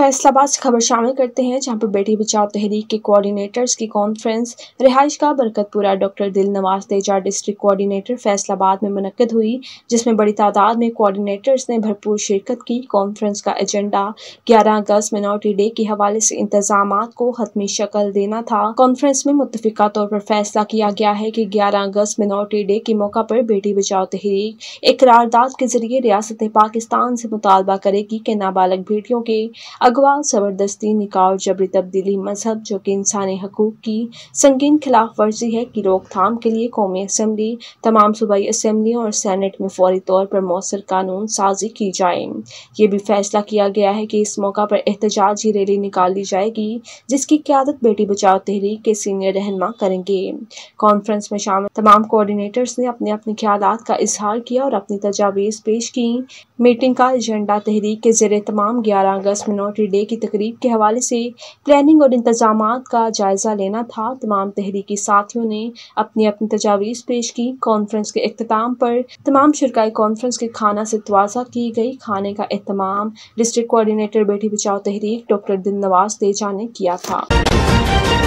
फैसलाबाद से खबर शामिल करते हैं जहां पर बेटी बचाओ तहरीक के कोऑर्डिनेटर्स की कॉन्फ्रेंस रिहाइश का Barkatpura doctor Dil Nawaz Teja district coordinator Faisalabad में मनकद हुई जिसमें बड़ी तादाद में कोऑर्डिनेटर्स ने भरपूर शिरकत की कॉन्फ्रेंस का एजेंडा 11 अगस्त मिनोरिटी डे के हवाले से इंतजाम को हतमी शक्ल देना था कॉन्फ्रेंस में मुतफिका तौर पर फैसला किया गया है की ग्यारह अगस्त मिनोरिटी डे के मौका पर बेटी बचाओ तहरीक एक करारदाद के जरिए रियासत पाकिस्तान से मुतालबा करेगी के नाबालग बेटियों के अगवा जबरदस्ती निकाह और जबरी तब्दीली मजहब जो कि इंसानी हकूक की संगीन खिलाफ वर्जी है की रोकथाम के लिए कौमी असम्बली तमाम सूबाई असम्बलियों और सैनट में फौरी तौर पर मौसर कानून साजी की जाए ये भी फैसला किया गया है कि इस मौका पर एहतजाजी रैली ली जाएगी जिसकी क्यादत बेटी बचाओ तहरीक के सीनियर रहनमा करेंगे कॉन्फ्रेंस में शामिल तमाम कोऑर्डिनेटर्स ने अपने अपने ख्याल का इजहार किया और अपनी तजावीज़ पेश की मीटिंग का एजेंडा तहरीक के जेर तमाम ग्यारह अगस्त में नौ लॉटरी डे की तकरीब के हवाले से प्लानिंग और इंतजाम का जायज़ा लेना था तमाम तहरीकी साथियों ने अपनी अपनी तजावीज़ पेश की कॉन्फ्रेंस के अख्ताम पर तमाम शिरकाई कॉन्फ्रेंस के खाना से तोज़ा की गई खाने का अहतमाम डिस्ट्रिक्ट कोआर्डीनेटर बेटी बचाओ तहरीक डॉक्टर दिल नवाज तेजा ने किया था